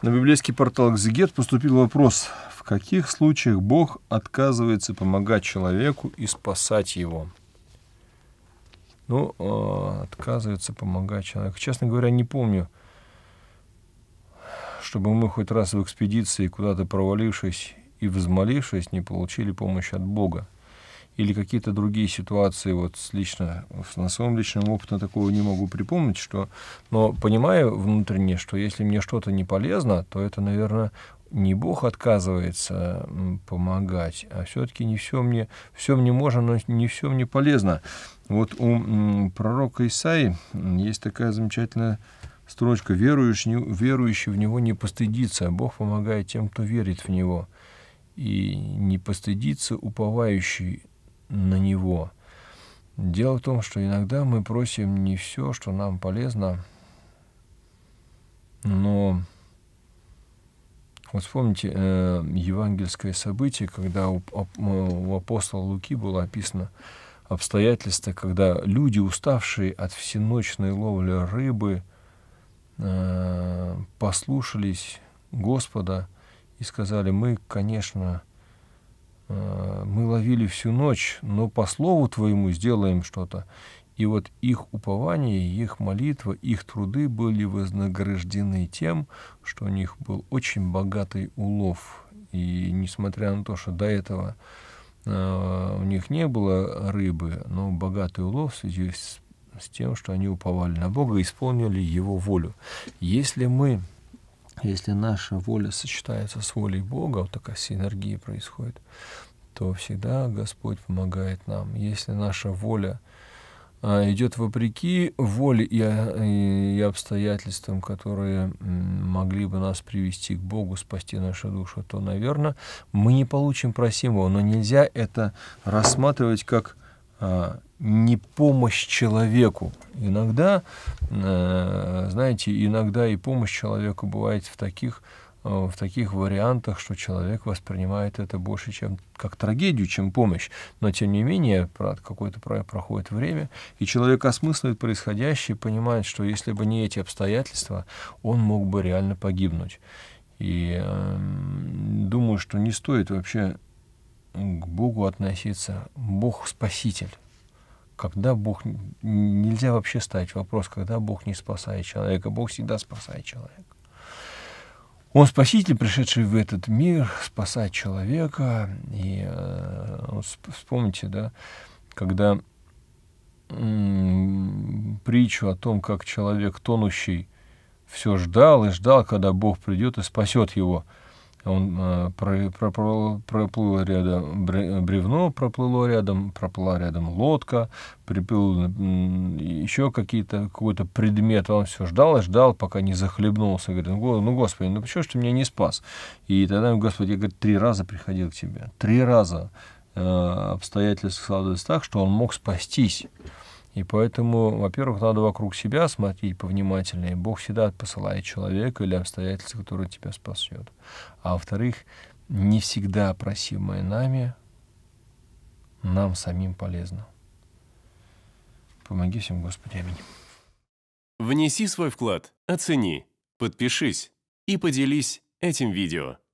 На библейский портал «Экзегет» поступил вопрос, в каких случаях Бог отказывается помогать человеку и спасать его? Ну, э, отказывается помогать человеку. Честно говоря, не помню, чтобы мы хоть раз в экспедиции, куда-то провалившись и взмолившись, не получили помощь от Бога или какие-то другие ситуации вот с лично на своем личном опыте такого не могу припомнить, что, но понимаю внутренне, что если мне что-то не полезно, то это, наверное, не Бог отказывается помогать, а все-таки не все мне, все мне можно, но не все мне полезно. Вот у пророка Исаи есть такая замечательная строчка «Верующий, верующий в Него не постыдится, а Бог помогает тем, кто верит в Него» и не постыдится уповающий на него. Дело в том, что иногда мы просим не все, что нам полезно, но вот вспомните э, евангельское событие, когда у, у апостола Луки было описано обстоятельства, когда люди, уставшие от всеночной ловли рыбы, э, послушались Господа и сказали, мы, конечно, э, мы ловили всю ночь, но по слову твоему сделаем что-то». И вот их упование, их молитва, их труды были вознаграждены тем, что у них был очень богатый улов. И несмотря на то, что до этого э, у них не было рыбы, но богатый улов в связи с, с тем, что они уповали на Бога, и исполнили Его волю. Если мы, если наша воля сочетается с волей Бога, вот такая синергия происходит, то всегда Господь помогает нам. Если наша воля а, идет вопреки воле а, и, и обстоятельствам, которые могли бы нас привести к Богу, спасти нашу душу, то, наверное, мы не получим просимого. Но нельзя это рассматривать как а, не помощь человеку. Иногда, а, знаете, иногда и помощь человеку бывает в таких Э, в таких вариантах, что человек воспринимает это больше чем как трагедию, чем помощь. Но тем не менее, какое-то проходит время, и человек осмысливает происходящее, понимает, что если бы не эти обстоятельства, он мог бы реально погибнуть. И э, думаю, что не стоит вообще к Богу относиться. Бог спаситель. Когда Бог... Нельзя вообще ставить вопрос, когда Бог не спасает человека. Бог всегда спасает человека. Он спаситель, пришедший в этот мир, спасать человека. И э, вспомните, да, когда притчу о том, как человек тонущий все ждал и ждал, когда Бог придет и спасет его – он э, проплыл рядом бревно, проплыло рядом, проплыла рядом лодка, приплыл еще какие-то, какой-то предмет. Он все ждал и ждал, пока не захлебнулся. Говорит, «Ну, ну, Господи, ну почему ж ты меня не спас? И тогда, Господи, я, говорит, три раза приходил к тебе. Три раза э, обстоятельства складывались так, что он мог спастись. И поэтому, во-первых, надо вокруг себя смотреть повнимательнее. Бог всегда посылает человека или обстоятельства, которые тебя спасет. А во-вторых, не всегда просимое нами нам самим полезно. Помоги всем, Господи. Аминь. Внеси свой вклад, оцени, подпишись и поделись этим видео.